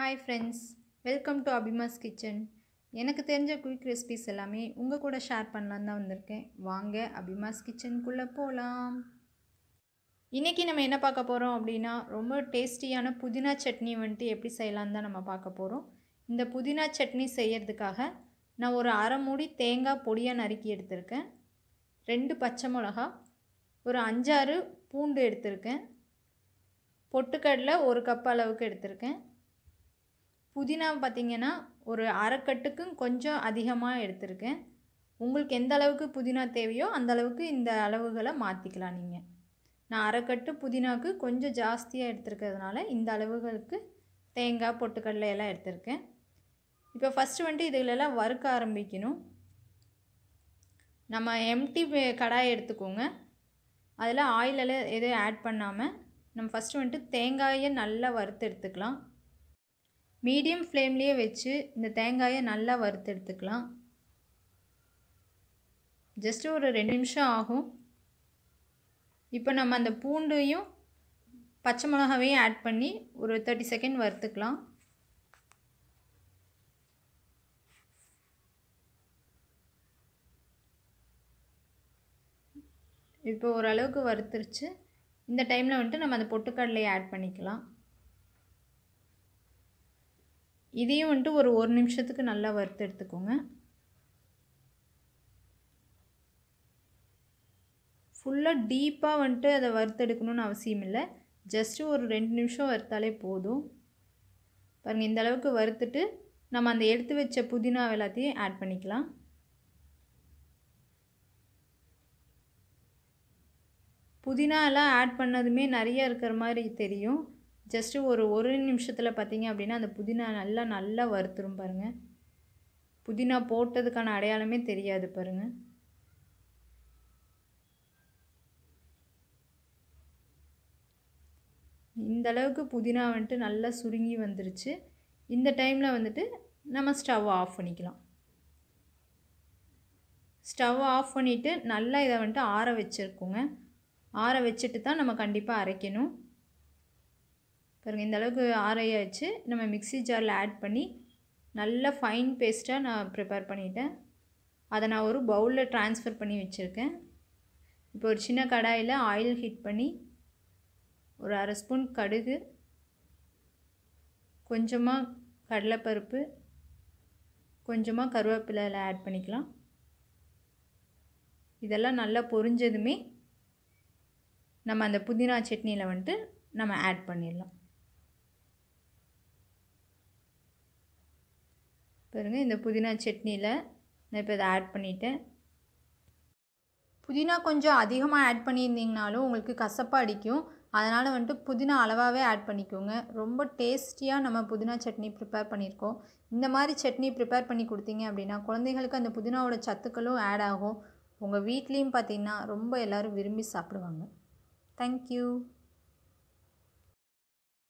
hi friends welcome to Abhima's kitchen எனக்கு தெரிஞ்ச quick recipes எல்லாமே உங்கள் கூட ஷேர் பண்ணலான்னு தான் வந்திருக்கேன் வாங்க அபிமாஸ் கிச்சனுக்குள்ளே போகலாம் இன்றைக்கி நம்ம என்ன பார்க்க போகிறோம் அப்படின்னா ரொம்ப டேஸ்டியான புதினா சட்னி வந்துட்டு எப்படி செய்யலான்னு தான் நம்ம பார்க்க போகிறோம் இந்த புதினா சட்னி செய்யறதுக்காக நான் ஒரு அரை மூடி தேங்காய் பொடியாக நறுக்கி எடுத்திருக்கேன் ரெண்டு பச்சை மிளகா ஒரு அஞ்சாறு பூண்டு எடுத்திருக்கேன் பொட்டுக்கடலை ஒரு கப் அளவுக்கு எடுத்திருக்கேன் புதினா பார்த்திங்கன்னா ஒரு அரைக்கட்டுக்கும் கொஞ்சம் அதிகமாக எடுத்திருக்கேன் உங்களுக்கு எந்த அளவுக்கு புதினா தேவையோ அந்த அளவுக்கு இந்த அளவுகளை மாற்றிக்கலாம் நீங்கள் நான் அரைக்கட்டு புதினாவுக்கு கொஞ்சம் ஜாஸ்தியாக எடுத்துருக்கிறதுனால இந்த அளவுகளுக்கு தேங்காய் பொட்டுக்கடலை எல்லாம் எடுத்திருக்கேன் இப்போ ஃபஸ்ட்டு வந்துட்டு இதுகளெல்லாம் வறுக்க ஆரம்பிக்கணும் நம்ம எம்டி கடாயை எடுத்துக்கோங்க அதில் ஆயிலெல்லாம் எதுவும் ஆட் பண்ணாமல் நம்ம ஃபஸ்ட்டு வந்துட்டு தேங்காயை நல்லா வறுத்து எடுத்துக்கலாம் மீடியம் ஃப்ளேம்லேயே வச்சு இந்த தேங்காயை நல்லா வறுத்து எடுத்துக்கலாம் ஜஸ்ட்டு ஒரு ரெண்டு நிமிஷம் ஆகும் இப்போ நம்ம அந்த பூண்டையும் பச்சை மிளகாவையும் ஆட் பண்ணி ஒரு தேர்ட்டி செகண்ட் வறுத்துக்கலாம் இப்போ ஓரளவுக்கு வறுத்துருச்சு இந்த டைமில் வந்துட்டு நம்ம அந்த பொட்டுக்கடலையை ஆட் பண்ணிக்கலாம் இதையும் வந்துட்டு ஒரு ஒரு நிமிஷத்துக்கு நல்லா வறுத்து எடுத்துக்கோங்க ஃபுல்லாக டீப்பாக வந்துட்டு அதை வறுத்தெடுக்கணும்னு அவசியம் இல்லை ஜஸ்ட்டு ஒரு ரெண்டு நிமிஷம் வறுத்தாலே போதும் பாருங்கள் இந்த அளவுக்கு வறுத்துட்டு நம்ம அந்த எடுத்து வச்ச புதினா எல்லாத்தையும் ஆட் பண்ணிக்கலாம் புதினாலாம் ஆட் பண்ணதுமே நிறையா இருக்கிற மாதிரி தெரியும் ஜஸ்ட்டு ஒரு ஒரு நிமிஷத்தில் பார்த்தீங்க அப்படின்னா அந்த புதினா நல்லா நல்லா வறுத்துரும் பாருங்கள் புதினா போட்டதுக்கான அடையாளமே தெரியாது பாருங்கள் இந்த அளவுக்கு புதினா வந்துட்டு நல்லா சுருங்கி வந்துருச்சு இந்த டைமில் வந்துட்டு நம்ம ஸ்டவ் ஆஃப் பண்ணிக்கலாம் ஸ்டவ் ஆஃப் பண்ணிவிட்டு நல்லா இதை வந்துட்டு ஆற வச்சுருக்கோங்க ஆற வச்சுட்டு தான் நம்ம கண்டிப்பாக அரைக்கணும் பாருங்கள் இந்த அளவுக்கு ஆரையாச்சு நம்ம மிக்சி ஜாரில் ஆட் பண்ணி நல்ல ஃபைன் பேஸ்ட்டாக நான் ப்ரிப்பேர் பண்ணிட்டேன் அதை நான் ஒரு பவுலில் ட்ரான்ஸ்ஃபர் பண்ணி வச்சுருக்கேன் இப்போ ஒரு சின்ன கடாயில் ஆயில் ஹீட் பண்ணி ஒரு அரை ஸ்பூன் கடுகு கொஞ்சமாக கடலைப்பருப்பு கொஞ்சமாக கருவேப்பிலையில் ஆட் பண்ணிக்கலாம் இதெல்லாம் நல்லா பொரிஞ்சதுமே நம்ம அந்த புதினா சட்னியில் வந்துட்டு நம்ம ஆட் பண்ணிடலாம் பாருங்கள் இந்த புதினா சட்னியில் நான் இப்போ இதை ஆட் பண்ணிவிட்டேன் புதினா கொஞ்சம் அதிகமாக ஆட் பண்ணியிருந்தீங்கனாலும் உங்களுக்கு கசப்பாக அடிக்கும் அதனால் வந்துட்டு புதினா அளவாகவே ஆட் பண்ணிக்கோங்க ரொம்ப டேஸ்டியாக நம்ம புதினா சட்னி ப்ரிப்பேர் பண்ணியிருக்கோம் இந்த மாதிரி சட்னி ப்ரிப்பேர் பண்ணி கொடுத்தீங்க அப்படின்னா குழந்தைகளுக்கு அந்த புதினாவோட சத்துக்களும் ஆட் ஆகும் உங்கள் வீட்லேயும் பார்த்திங்கன்னா ரொம்ப எல்லோரும் விரும்பி சாப்பிடுவாங்க தேங்க்யூ